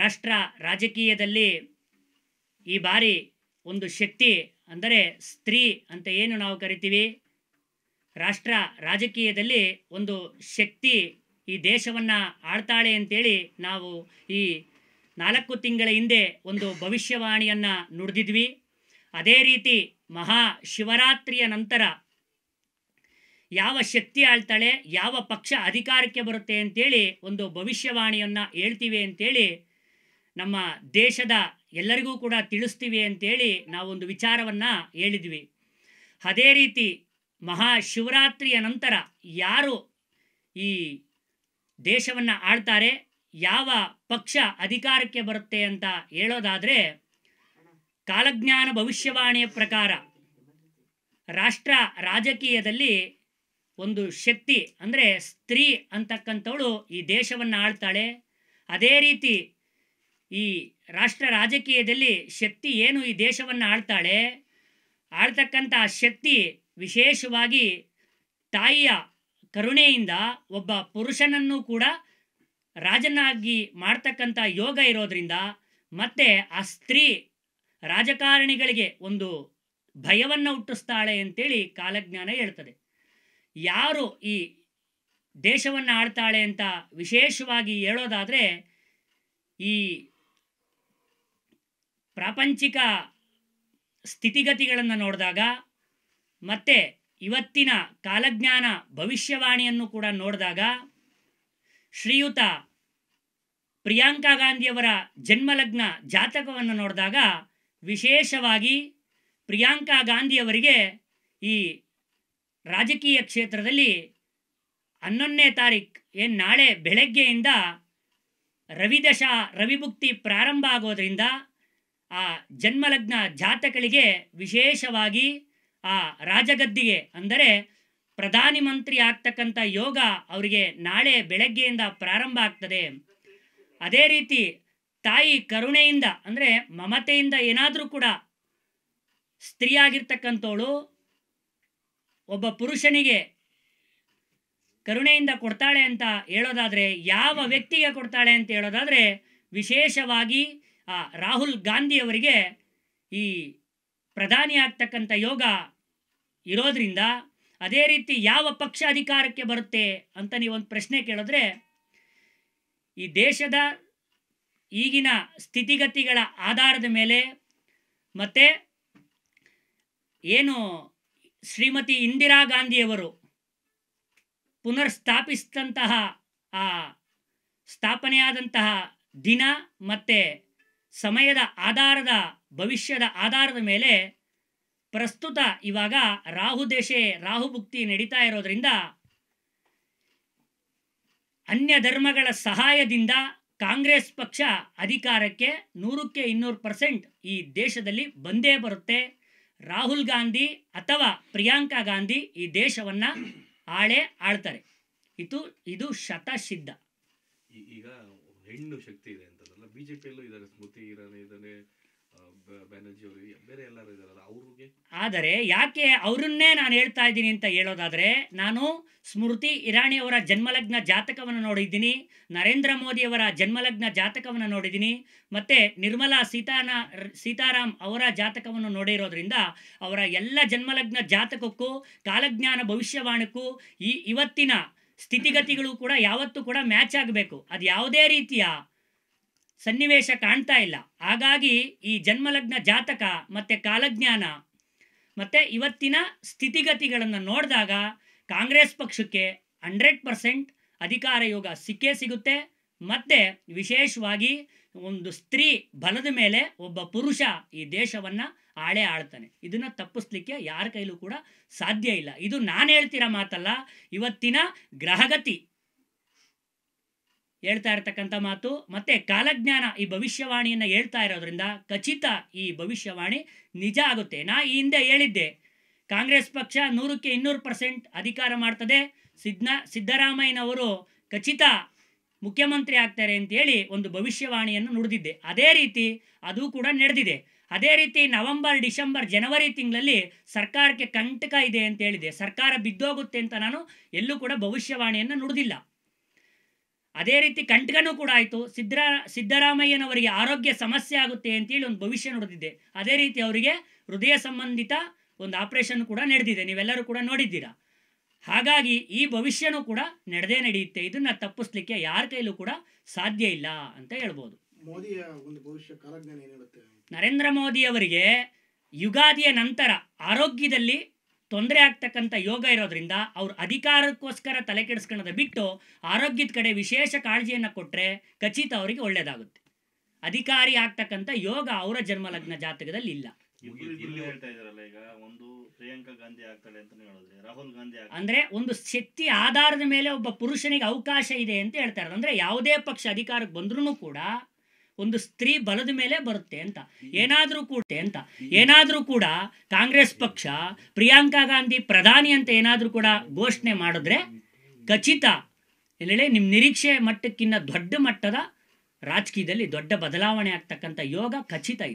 ರಾಷ್ಟ್ರ ರಾಜಕೀಯದಲ್ಲಿ ಈ ಬಾರಿ ಒಂದು ಶಕ್ತಿ ಅಂದರೆ ಸ್ತ್ರೀ ಅಂತ ಏನು ನಾವು ಕರಿತೀವಿ ರಾಷ್ಟ್ರ ರಾಜಕೀಯದಲ್ಲಿ ಒಂದು ಶಕ್ತಿ ಈ ದೇಶವನ್ನು ಆಳ್ತಾಳೆ ಅಂತೇಳಿ ನಾವು ಈ ನಾಲ್ಕು ತಿಂಗಳ ಹಿಂದೆ ಒಂದು ಭವಿಷ್ಯವಾಣಿಯನ್ನು ನುಡಿದಿದ್ವಿ ಅದೇ ರೀತಿ ಮಹಾ ಶಿವರಾತ್ರಿಯ ನಂತರ ಯಾವ ಶಕ್ತಿ ಆಳ್ತಾಳೆ ಯಾವ ಪಕ್ಷ ಅಧಿಕಾರಕ್ಕೆ ಬರುತ್ತೆ ಅಂತೇಳಿ ಒಂದು ಭವಿಷ್ಯವಾಣಿಯನ್ನು ಹೇಳ್ತೀವಿ ಅಂತೇಳಿ ನಮ್ಮ ದೇಶದ ಎಲ್ಲರಿಗೂ ಕೂಡ ತಿಳಿಸ್ತೀವಿ ಅಂತೇಳಿ ನಾವೊಂದು ವಿಚಾರವನ್ನು ಹೇಳಿದ್ವಿ ಅದೇ ರೀತಿ ಮಹಾಶಿವರಾತ್ರಿಯ ನಂತರ ಯಾರು ಈ ದೇಶವನ್ನು ಆಳ್ತಾರೆ ಯಾವ ಪಕ್ಷ ಅಧಿಕಾರಕ್ಕೆ ಬರುತ್ತೆ ಅಂತ ಹೇಳೋದಾದರೆ ಕಾಲಜ್ಞಾನ ಭವಿಷ್ಯವಾಣಿಯ ಪ್ರಕಾರ ರಾಷ್ಟ್ರ ರಾಜಕೀಯದಲ್ಲಿ ಒಂದು ಶಕ್ತಿ ಅಂದರೆ ಸ್ತ್ರೀ ಅಂತಕ್ಕಂಥವಳು ಈ ದೇಶವನ್ನು ಆಳ್ತಾಳೆ ಅದೇ ರೀತಿ ಈ ರಾಷ್ಟ್ರ ರಾಜಕೀಯದಲ್ಲಿ ಶಕ್ತಿ ಏನು ಈ ದೇಶವನ್ನು ಆಳ್ತಾಳೆ ಆಳ್ತಕ್ಕಂಥ ಶಕ್ತಿ ವಿಶೇಷವಾಗಿ ತಾಯಿಯ ಕರುಣೆಯಿಂದ ಒಬ್ಬ ಪುರುಷನನ್ನು ಕೂಡ ರಾಜನಾಗಿ ಮಾಡ್ತಕ್ಕಂಥ ಯೋಗ ಇರೋದರಿಂದ ಮತ್ತೆ ಆ ಸ್ತ್ರೀ ರಾಜಕಾರಣಿಗಳಿಗೆ ಒಂದು ಭಯವನ್ನು ಹುಟ್ಟಿಸ್ತಾಳೆ ಅಂತೇಳಿ ಕಾಲಜ್ಞಾನ ಹೇಳ್ತದೆ ಯಾರು ಈ ದೇಶವನ್ನು ಆಳ್ತಾಳೆ ಅಂತ ವಿಶೇಷವಾಗಿ ಹೇಳೋದಾದರೆ ಈ ಪ್ರಾಪಂಚಿಕ ಸ್ಥಿತಿಗತಿಗಳನ್ನು ನೋಡಿದಾಗ ಮತ್ತು ಇವತ್ತಿನ ಕಾಲಜ್ಞಾನ ಭವಿಷ್ಯವಾಣಿಯನ್ನು ಕೂಡ ನೋಡಿದಾಗ ಶ್ರೀಯುತ ಪ್ರಿಯಾಂಕಾ ಗಾಂಧಿಯವರ ಜನ್ಮಲಗ್ನ ಜಾತಕವನ್ನು ನೋಡಿದಾಗ ವಿಶೇಷವಾಗಿ ಪ್ರಿಯಾಂಕಾ ಗಾಂಧಿಯವರಿಗೆ ಈ ರಾಜಕೀಯ ಕ್ಷೇತ್ರದಲ್ಲಿ ಹನ್ನೊಂದನೇ ತಾರೀಕು ಏನು ನಾಳೆ ಬೆಳಗ್ಗೆಯಿಂದ ರವಿದಶಾ ರವಿಭುಕ್ತಿ ಪ್ರಾರಂಭ ಆಗೋದರಿಂದ ಆ ಜನ್ಮಲಗ್ನ ಜಾತಕಗಳಿಗೆ ವಿಶೇಷವಾಗಿ ಆ ರಾಜಗದ್ದಿಗೆ ಅಂದರೆ ಪ್ರಧಾನಿ ಮಂತ್ರಿ ಆಗ್ತಕ್ಕಂಥ ಯೋಗ ಅವರಿಗೆ ನಾಳೆ ಬೆಳಗ್ಗೆಯಿಂದ ಪ್ರಾರಂಭ ಆಗ್ತದೆ ಅದೇ ರೀತಿ ತಾಯಿ ಕರುಣೆಯಿಂದ ಅಂದರೆ ಮಮತೆಯಿಂದ ಏನಾದರೂ ಕೂಡ ಸ್ತ್ರೀಯಾಗಿರ್ತಕ್ಕಂಥವಳು ಒಬ್ಬ ಪುರುಷನಿಗೆ ಕರುಣೆಯಿಂದ ಕೊಡ್ತಾಳೆ ಅಂತ ಹೇಳೋದಾದರೆ ಯಾವ ವ್ಯಕ್ತಿಗೆ ಕೊಡ್ತಾಳೆ ಅಂತ ಹೇಳೋದಾದರೆ ವಿಶೇಷವಾಗಿ ಆ ರಾಹುಲ್ ಗಾಂಧಿಯವರಿಗೆ ಈ ಪ್ರಧಾನಿ ಆಗ್ತಕ್ಕಂಥ ಯೋಗ ಇರೋದರಿಂದ ಅದೇ ರೀತಿ ಯಾವ ಪಕ್ಷ ಅಧಿಕಾರಕ್ಕೆ ಬರುತ್ತೆ ಅಂತ ನೀವೊಂದು ಪ್ರಶ್ನೆ ಕೇಳಿದ್ರೆ ಈ ದೇಶದ ಈಗಿನ ಸ್ಥಿತಿಗತಿಗಳ ಆಧಾರದ ಮೇಲೆ ಮತ್ತು ಏನು ಶ್ರೀಮತಿ ಇಂದಿರಾ ಗಾಂಧಿಯವರು ಪುನರ್ ಸ್ಥಾಪಿಸಿದಂತಹ ಆ ಸ್ಥಾಪನೆಯಾದಂತಹ ದಿನ ಮತ್ತು ಸಮಯದ ಆಧಾರದ ಭವಿಷ್ಯದ ಆಧಾರದ ಮೇಲೆ ಪ್ರಸ್ತುತ ಇವಾಗ ರಾಹು ದೇಶೆ ರಾಹುಭುಕ್ತಿ ನಡೀತಾ ಇರೋದ್ರಿಂದ ಅನ್ಯ ಧರ್ಮಗಳ ಸಹಾಯದಿಂದ ಕಾಂಗ್ರೆಸ್ ಪಕ್ಷ ಅಧಿಕಾರಕ್ಕೆ ನೂರಕ್ಕೆ ಇನ್ನೂರು ಪರ್ಸೆಂಟ್ ಈ ದೇಶದಲ್ಲಿ ಬಂದೇ ಬರುತ್ತೆ ರಾಹುಲ್ ಗಾಂಧಿ ಅಥವಾ ಪ್ರಿಯಾಂಕಾ ಗಾಂಧಿ ಈ ದೇಶವನ್ನು ಆಳೆ ಆಳ್ತಾರೆ ಇದು ಇದು ಶತಸಿದ್ಧ ಈಗ ಹೆಣ್ಣು ಶಕ್ತಿ ಇದೆ ಇದ್ದಾರೆ ಸ್ಮೃತಿ ಆದರೆ ಯಾಕೆ ಅವರನ್ನೇ ನಾನು ಹೇಳ್ತಾ ಇದ್ದೀನಿ ಅಂತ ಹೇಳೋದಾದ್ರೆ ನಾನು ಸ್ಮೃತಿ ಇರಾಣಿ ಅವರ ಜನ್ಮಲಗ್ನ ಜಾತಕವನ್ನು ನೋಡಿದ್ದೀನಿ ನರೇಂದ್ರ ಮೋದಿ ಅವರ ಜನ್ಮಲಗ್ನ ಜಾತಕವನ್ನು ನೋಡಿದ್ದೀನಿ ಮತ್ತೆ ನಿರ್ಮಲಾ ಸೀತಾನ ಸೀತಾರಾಮ್ ಅವರ ಜಾತಕವನ್ನು ನೋಡಿರೋದ್ರಿಂದ ಅವರ ಎಲ್ಲ ಜನ್ಮಲಗ್ನ ಜಾತಕಕ್ಕೂ ಕಾಲಜ್ಞಾನ ಭವಿಷ್ಯವಾಣಿಕ್ಕೂ ಈ ಇವತ್ತಿನ ಸ್ಥಿತಿಗತಿಗಳು ಕೂಡ ಯಾವತ್ತೂ ಕೂಡ ಮ್ಯಾಚ್ ಆಗಬೇಕು ಅದು ಯಾವುದೇ ರೀತಿಯ ಸನ್ನಿವೇಶ ಕಾಣ್ತಾ ಇಲ್ಲ ಹಾಗಾಗಿ ಈ ಜನ್ಮಲಗ್ನ ಜಾತಕ ಮತ್ತು ಕಾಲಜ್ಞಾನ ಮತ್ತು ಇವತ್ತಿನ ಸ್ಥಿತಿಗತಿಗಳನ್ನು ನೋಡಿದಾಗ ಕಾಂಗ್ರೆಸ್ ಪಕ್ಷಕ್ಕೆ ಹಂಡ್ರೆಡ್ ಪರ್ಸೆಂಟ್ ಅಧಿಕಾರ ಯೋಗ ಸಿಕ್ಕೇ ಸಿಗುತ್ತೆ ಮತ್ತು ವಿಶೇಷವಾಗಿ ಒಂದು ಸ್ತ್ರೀ ಬಲದ ಮೇಲೆ ಒಬ್ಬ ಪುರುಷ ಈ ದೇಶವನ್ನು ಆಳೆ ಆಳ್ತಾನೆ ಇದನ್ನು ತಪ್ಪಿಸ್ಲಿಕ್ಕೆ ಯಾರ ಕೈಲೂ ಕೂಡ ಸಾಧ್ಯ ಇಲ್ಲ ಇದು ನಾನು ಹೇಳ್ತಿರೋ ಮಾತಲ್ಲ ಇವತ್ತಿನ ಗ್ರಹಗತಿ ಹೇಳ್ತಾ ಇರತಕ್ಕಂಥ ಮಾತು ಮತ್ತೆ ಕಾಲಜ್ಞಾನ ಈ ಭವಿಷ್ಯವಾಣಿಯನ್ನು ಹೇಳ್ತಾ ಇರೋದ್ರಿಂದ ಖಚಿತ ಈ ಭವಿಷ್ಯವಾಣಿ ನಿಜ ಆಗುತ್ತೆ ನಾ ಈ ಹಿಂದೆ ಹೇಳಿದ್ದೆ ಕಾಂಗ್ರೆಸ್ ಪಕ್ಷ ನೂರಕ್ಕೆ ಇನ್ನೂರು ಪರ್ಸೆಂಟ್ ಅಧಿಕಾರ ಮಾಡ್ತದೆ ಸಿದ್ನ ಸಿದ್ದರಾಮಯ್ಯನವರು ಖಚಿತ ಮುಖ್ಯಮಂತ್ರಿ ಆಗ್ತಾರೆ ಅಂತೇಳಿ ಒಂದು ಭವಿಷ್ಯವಾಣಿಯನ್ನು ನುಡಿದಿದ್ದೆ ಅದೇ ರೀತಿ ಅದು ಕೂಡ ನಡೆದಿದೆ ಅದೇ ರೀತಿ ನವೆಂಬರ್ ಡಿಸೆಂಬರ್ ಜನವರಿ ತಿಂಗಳಲ್ಲಿ ಸರ್ಕಾರಕ್ಕೆ ಕಂಟಕ ಇದೆ ಅಂತ ಹೇಳಿದೆ ಸರ್ಕಾರ ಬಿದ್ದೋಗುತ್ತೆ ಅಂತ ನಾನು ಎಲ್ಲೂ ಕೂಡ ಭವಿಷ್ಯವಾಣಿಯನ್ನು ನುಡಿದಿಲ್ಲ ಅದೇ ರೀತಿ ಕಂಠಗನೂ ಕೂಡ ಆಯಿತು ಸಿದ್ದರಾ ಸಿದ್ದರಾಮಯ್ಯನವರಿಗೆ ಆರೋಗ್ಯ ಸಮಸ್ಯೆ ಆಗುತ್ತೆ ಅಂತೇಳಿ ಒಂದು ಭವಿಷ್ಯ ನುಡಿದಿದೆ ಅದೇ ರೀತಿ ಅವರಿಗೆ ಹೃದಯ ಸಂಬಂಧಿತ ಒಂದು ಆಪರೇಷನ್ ಕೂಡ ನಡೆದಿದೆ ನೀವೆಲ್ಲರೂ ಕೂಡ ನೋಡಿದ್ದೀರಾ ಹಾಗಾಗಿ ಈ ಭವಿಷ್ಯನೂ ಕೂಡ ನಡೆದೇ ನಡೆಯುತ್ತೆ ಇದನ್ನ ತಪ್ಪಿಸ್ಲಿಕ್ಕೆ ಯಾರ ಕೈಲೂ ಕೂಡ ಸಾಧ್ಯ ಇಲ್ಲ ಅಂತ ಹೇಳ್ಬೋದು ಒಂದು ನರೇಂದ್ರ ಮೋದಿ ಅವರಿಗೆ ಯುಗಾದಿಯ ನಂತರ ಆರೋಗ್ಯದಲ್ಲಿ ತೊಂದರೆ ಆಗ್ತಕ್ಕಂಥ ಯೋಗ ಇರೋದ್ರಿಂದ ಅವ್ರ ಅಧಿಕಾರಕ್ಕೋಸ್ಕರ ತಲೆ ಕೆಡಿಸ್ಕೊಳ್ಳೋದ ಬಿಟ್ಟು ಆರೋಗ್ಯದ ಕಡೆ ವಿಶೇಷ ಕಾಳಜಿಯನ್ನು ಕೊಟ್ಟರೆ ಖಚಿತ ಅವರಿಗೆ ಒಳ್ಳೇದಾಗುತ್ತೆ ಅಧಿಕಾರಿ ಆಗ್ತಕ್ಕಂಥ ಯೋಗ ಅವರ ಜನ್ಮಲಗ್ನ ಜಾತಕದಲ್ಲಿ ಇಲ್ಲ ಅಂದ್ರೆ ಒಂದು ಶಕ್ತಿ ಆಧಾರದ ಮೇಲೆ ಒಬ್ಬ ಪುರುಷನಿಗೆ ಅವಕಾಶ ಇದೆ ಅಂತ ಹೇಳ್ತಾರೆ ಅಂದ್ರೆ ಯಾವುದೇ ಪಕ್ಷ ಅಧಿಕಾರಕ್ಕೆ ಬಂದ್ರು ಕೂಡ ಒಂದು ಸ್ತ್ರೀ ಬಲದ ಮೇಲೆ ಬರುತ್ತೆ ಅಂತ ಏನಾದರೂ ಕೂಡ ಅಂತ ಏನಾದರೂ ಕೂಡ ಕಾಂಗ್ರೆಸ್ ಪಕ್ಷ ಪ್ರಿಯಾಂಕಾ ಗಾಂಧಿ ಪ್ರಧಾನಿ ಅಂತ ಏನಾದರೂ ಕೂಡ ಘೋಷಣೆ ಮಾಡಿದ್ರೆ ಖಚಿತ ಎಲ್ಲೇ ನಿಮ್ಮ ನಿರೀಕ್ಷೆ ಮಟ್ಟಕ್ಕಿಂತ ದೊಡ್ಡ ಮಟ್ಟದ ರಾಜಕೀಯದಲ್ಲಿ ದೊಡ್ಡ ಬದಲಾವಣೆ ಆಗ್ತಕ್ಕಂಥ ಯೋಗ ಖಚಿತ ಇದೆ